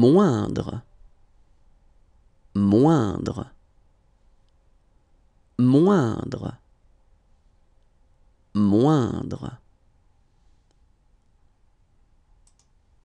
moindre, moindre, moindre, moindre.